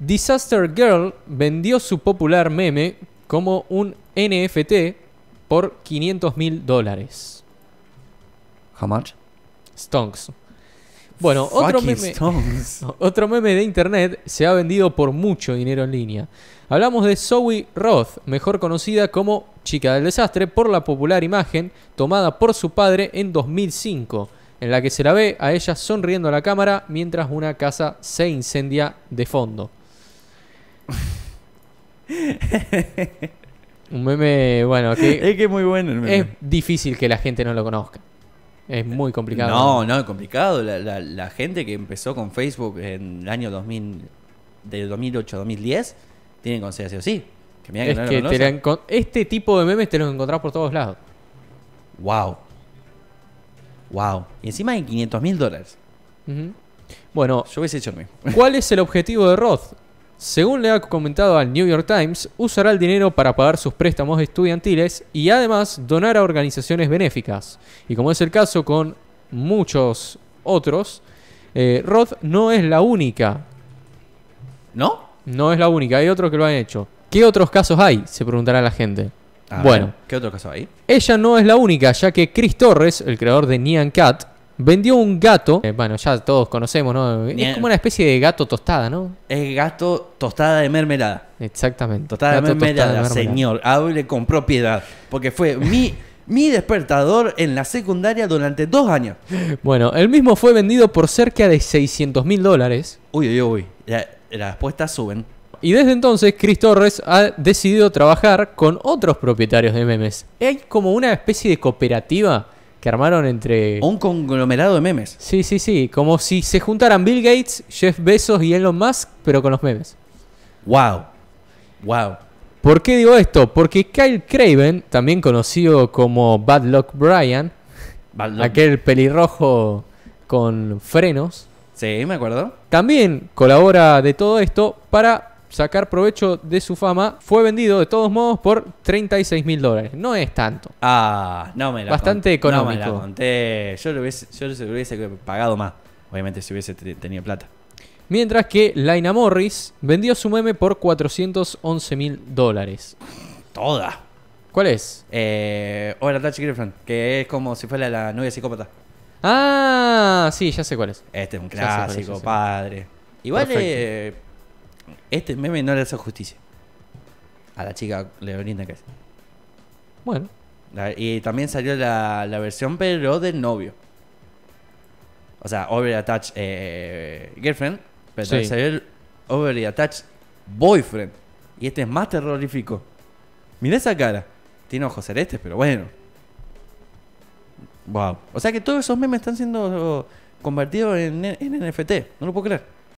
Disaster Girl vendió su popular meme como un NFT por 500 mil dólares. How much? Stonks. Bueno, otro meme, otro meme, de internet se ha vendido por mucho dinero en línea. Hablamos de Zoe Roth, mejor conocida como Chica del Desastre, por la popular imagen tomada por su padre en 2005, en la que se la ve a ella sonriendo a la cámara mientras una casa se incendia de fondo. Un meme, bueno, que es que es muy bueno Es difícil que la gente no lo conozca. Es muy complicado. No, no, es complicado. La, gente que empezó con Facebook en el año 2000, de 2008 a 2010, tienen consideración sí este tipo de memes te los encontrás por todos lados. Wow. Wow. Y encima en 500 mil dólares. Bueno, yo hubiese hecho ¿Cuál es el objetivo de Roth? Según le ha comentado al New York Times, usará el dinero para pagar sus préstamos estudiantiles y además donar a organizaciones benéficas. Y como es el caso con muchos otros, eh, Roth no es la única. ¿No? No es la única, hay otros que lo han hecho. ¿Qué otros casos hay? Se preguntará la gente. bueno, ¿qué otro caso hay? Ella no es la única, ya que Chris Torres, el creador de Nyan Cat, Vendió un gato. Eh, bueno, ya todos conocemos, ¿no? Es como una especie de gato tostada, ¿no? Es gato tostada de mermelada. Exactamente. Tostada, de mermelada, señor. Hable con propiedad. Porque fue mi. mi despertador en la secundaria durante dos años. Bueno, el mismo fue vendido por cerca de 600 mil dólares. Uy, uy, uy. Las puestas apuestas suben. Y desde entonces, Chris Torres ha decidido trabajar con otros propietarios de memes. Es como una especie de cooperativa que armaron entre... Un conglomerado de memes. Sí, sí, sí. Como si se juntaran Bill Gates, Jeff Bezos y Elon Musk, pero con los memes. ¡Wow! ¡Wow! ¿Por qué digo esto? Porque Kyle Craven, también conocido como Bad Luck Brian, aquel pelirrojo con frenos. Sí, me acuerdo. También colabora de todo esto para sacar provecho de su fama, fue vendido de todos modos por 36 mil dólares. No es tanto. Ah, no me la Bastante económico. No me la conté. Yo lo hubiese, pagado más. Obviamente si hubiese tenido plata. Mientras que Laina Morris vendió su meme por 411 mil dólares. Toda. ¿Cuál es? Eh, Hola Tachi Griffin, que es como si fuera la novia psicópata. Ah, sí, ya sé cuál es. Este es un clásico, padre. Igual eh, este meme no le hace justicia. A la chica Leonina que es. Bueno. y también salió la, versión, pero del novio. O sea, Overly Attached eh, eh, Girlfriend. Pero salió el Overly Attached Boyfriend. Y este es más terrorífico. Mirá esa cara. Tiene ojos celestes, pero bueno. Wow. O sea que todos esos memes están siendo convertidos en NFT. No lo puedo creer.